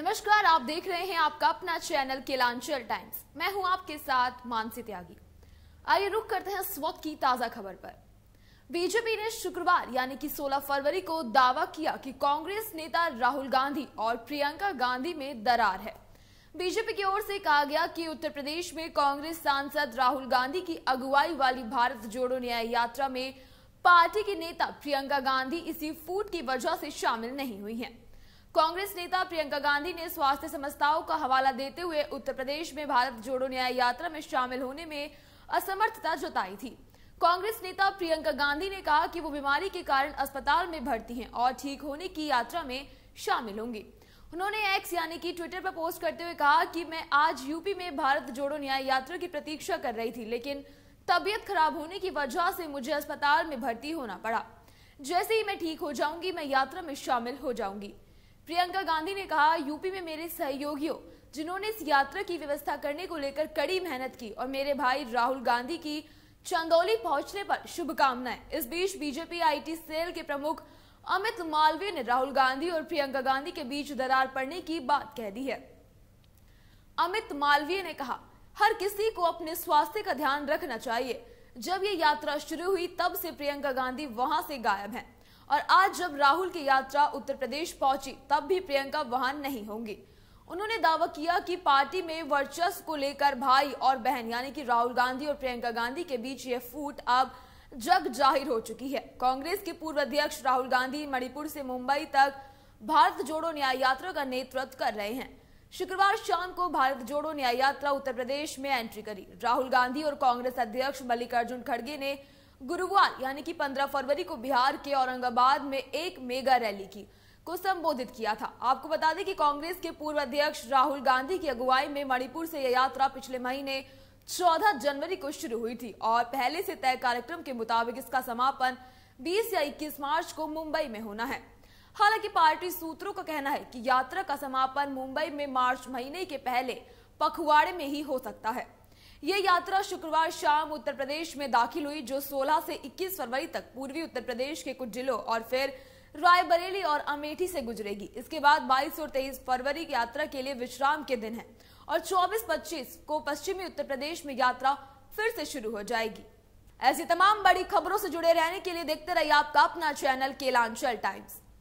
नमस्कार आप देख रहे हैं आपका अपना चैनल केलांचल टाइम्स मैं हूं आपके साथ मानसी त्यागी आइए रुक करते हैं इस वक्त की ताजा खबर पर बीजेपी ने शुक्रवार यानी कि 16 फरवरी को दावा किया कि कांग्रेस नेता राहुल गांधी और प्रियंका गांधी में दरार है बीजेपी की ओर से कहा गया कि उत्तर प्रदेश में कांग्रेस सांसद राहुल गांधी की अगुवाई वाली भारत जोड़ो न्याय यात्रा में पार्टी के नेता प्रियंका गांधी इसी फूट की वजह से शामिल नहीं हुई हैं। कांग्रेस नेता प्रियंका गांधी ने स्वास्थ्य समस्याओं का हवाला देते हुए उत्तर प्रदेश में भारत जोड़ो न्याय यात्रा में शामिल होने में असमर्थता जताई थी कांग्रेस नेता प्रियंका गांधी ने कहा कि वो बीमारी के कारण अस्पताल में भर्ती हैं और ठीक होने की यात्रा में शामिल होंगी उन्होंने एक्स यानी कि ट्विटर पर पोस्ट करते हुए कहा कि मैं आज यूपी में भारत जोड़ो न्याय यात्रा की प्रतीक्षा कर रही थी लेकिन तबियत खराब होने की वजह से मुझे अस्पताल में भर्ती होना पड़ा जैसे ही मैं ठीक हो जाऊंगी मैं यात्रा में शामिल हो जाऊंगी प्रियंका गांधी ने कहा यूपी में मेरे सहयोगियों जिन्होंने इस यात्रा की व्यवस्था करने को लेकर कड़ी मेहनत की और मेरे भाई राहुल गांधी की चंदौली पहुंचने पर शुभकामनाएं इस बीच बीजेपी आईटी सेल के प्रमुख अमित मालवीय ने राहुल गांधी और प्रियंका गांधी के बीच दरार पड़ने की बात कह दी है अमित मालवीय ने कहा हर किसी को अपने स्वास्थ्य का ध्यान रखना चाहिए जब ये यात्रा शुरू हुई तब से प्रियंका गांधी वहां से गायब हैं और आज जब राहुल की यात्रा उत्तर प्रदेश पहुंची तब भी प्रियंका वहां नहीं होंगी उन्होंने दावा किया कि पार्टी में वर्चस्व को लेकर भाई और बहन यानी कि राहुल गांधी और प्रियंका गांधी के बीच यह फूट अब जग जाहिर हो चुकी है कांग्रेस के पूर्व अध्यक्ष राहुल गांधी मणिपुर से मुंबई तक भारत जोड़ो न्याय यात्रा का नेतृत्व कर रहे हैं शुक्रवार शाम को भारत जोड़ो न्याय यात्रा उत्तर प्रदेश में एंट्री करी राहुल गांधी और कांग्रेस अध्यक्ष मल्लिकार्जुन खड़गे ने गुरुवार यानी कि 15 फरवरी को बिहार के औरंगाबाद में एक मेगा रैली की को संबोधित किया था आपको बता दें कि कांग्रेस के पूर्व अध्यक्ष राहुल गांधी की अगुवाई में मणिपुर से यह यात्रा पिछले महीने 14 जनवरी को शुरू हुई थी और पहले से तय कार्यक्रम के मुताबिक इसका समापन 20 या 21 मार्च को मुंबई में होना है हालांकि पार्टी सूत्रों का कहना है कि यात्रा का समापन मुंबई में मार्च महीने के पहले पखवाड़े में ही हो सकता है ये यात्रा शुक्रवार शाम उत्तर प्रदेश में दाखिल हुई जो 16 से 21 फरवरी तक पूर्वी उत्तर प्रदेश के कुछ जिलों और फिर रायबरेली और अमेठी से गुजरेगी इसके बाद 22 और 23 फरवरी की यात्रा के लिए विश्राम के दिन है और 24-25 को पश्चिमी उत्तर प्रदेश में यात्रा फिर से शुरू हो जाएगी ऐसी तमाम बड़ी खबरों से जुड़े रहने के लिए देखते रहिए आपका अपना चैनल केलांचल टाइम्स